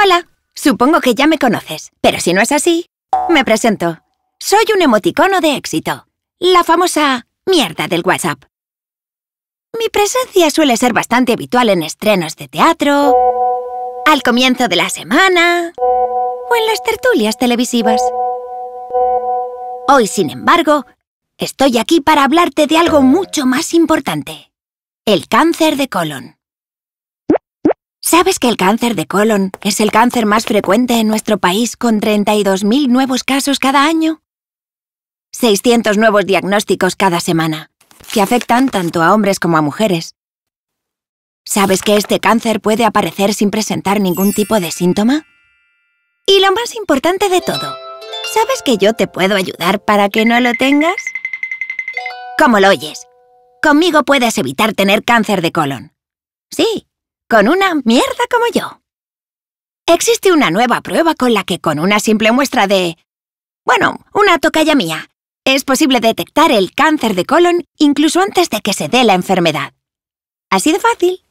Hola, supongo que ya me conoces, pero si no es así, me presento. Soy un emoticono de éxito, la famosa mierda del WhatsApp. Mi presencia suele ser bastante habitual en estrenos de teatro, al comienzo de la semana o en las tertulias televisivas. Hoy, sin embargo, estoy aquí para hablarte de algo mucho más importante, el cáncer de colon. ¿Sabes que el cáncer de colon es el cáncer más frecuente en nuestro país con 32.000 nuevos casos cada año? 600 nuevos diagnósticos cada semana, que afectan tanto a hombres como a mujeres. ¿Sabes que este cáncer puede aparecer sin presentar ningún tipo de síntoma? Y lo más importante de todo, ¿sabes que yo te puedo ayudar para que no lo tengas? Como lo oyes, conmigo puedes evitar tener cáncer de colon. Sí, con una mierda como yo. Existe una nueva prueba con la que con una simple muestra de... Bueno, una tocaya mía. Es posible detectar el cáncer de colon incluso antes de que se dé la enfermedad. Así de fácil.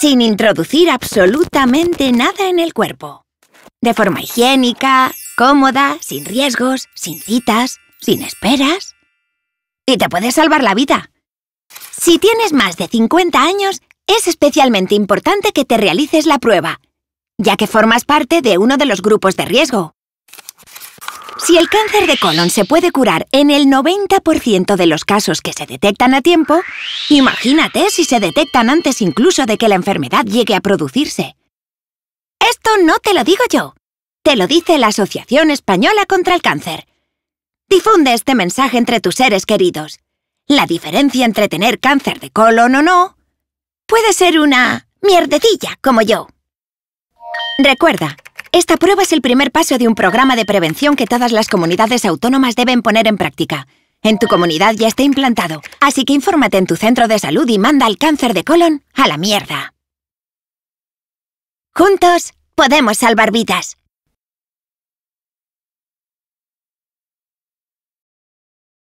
Sin introducir absolutamente nada en el cuerpo. De forma higiénica, cómoda, sin riesgos, sin citas, sin esperas. Y te puedes salvar la vida. Si tienes más de 50 años, es especialmente importante que te realices la prueba, ya que formas parte de uno de los grupos de riesgo. Si el cáncer de colon se puede curar en el 90% de los casos que se detectan a tiempo, imagínate si se detectan antes incluso de que la enfermedad llegue a producirse. Esto no te lo digo yo, te lo dice la Asociación Española contra el Cáncer. Difunde este mensaje entre tus seres queridos. La diferencia entre tener cáncer de colon o no puede ser una mierdecilla como yo. Recuerda, esta prueba es el primer paso de un programa de prevención que todas las comunidades autónomas deben poner en práctica. En tu comunidad ya está implantado, así que infórmate en tu centro de salud y manda al cáncer de colon a la mierda. Juntos, podemos salvar vidas.